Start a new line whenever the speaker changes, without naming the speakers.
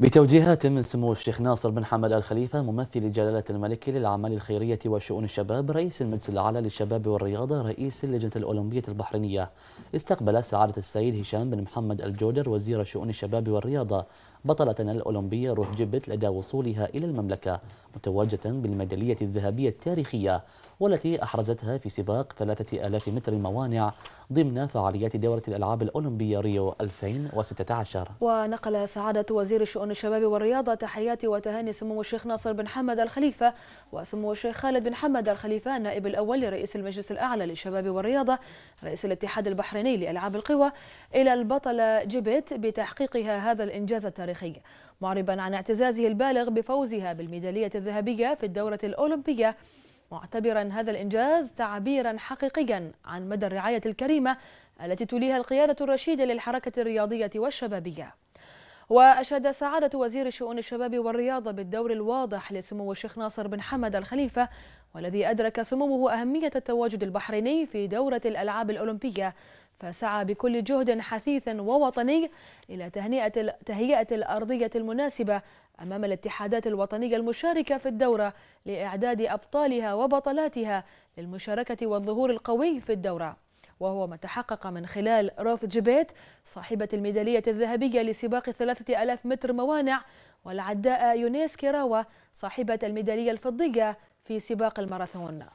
بتوجيهات من سمو الشيخ ناصر بن حمد الخليفة ممثل جلالة الملك للأعمال الخيرية وشؤون الشباب رئيس المجلس الأعلى للشباب والرياضة رئيس اللجنة الأولمبية البحرينية استقبل سعادة السيد هشام بن محمد الجودر وزير شؤون الشباب والرياضة بطلتنا الأولمبية روح جبت لدى وصولها إلى المملكة متوجة بالميدالية الذهبية التاريخية والتي أحرزتها في سباق 3000 متر موانع ضمن فعاليات دورة الألعاب الأولمبية ريو 2016
ونقل سعادة وزير شؤون شؤون الشباب والرياضة تحياتي وتهاني سمو الشيخ ناصر بن حمد الخليفة وسمو الشيخ خالد بن حمد الخليفة النائب الأول لرئيس المجلس الأعلى للشباب والرياضة رئيس الاتحاد البحريني لألعاب القوى إلى البطلة جيبيت بتحقيقها هذا الإنجاز التاريخي معربا عن اعتزازه البالغ بفوزها بالميدالية الذهبية في الدورة الأولمبية معتبرا هذا الإنجاز تعبيرا حقيقيا عن مدى الرعاية الكريمة التي توليها القيادة الرشيدة للحركة الرياضية والشبابية وأشاد سعادة وزير شؤون الشباب والرياضة بالدور الواضح لسمو الشيخ ناصر بن حمد الخليفة والذي أدرك سموه أهمية التواجد البحريني في دورة الألعاب الأولمبية فسعى بكل جهد حثيث ووطني إلى تهنئة تهيئة الأرضية المناسبة أمام الاتحادات الوطنية المشاركة في الدورة لإعداد أبطالها وبطلاتها للمشاركة والظهور القوي في الدورة وهو ما تحقق من خلال روث جبيت صاحبة الميدالية الذهبية لسباق 3000 متر موانع والعداء يونيس كيراوا صاحبة الميدالية الفضية في سباق الماراثون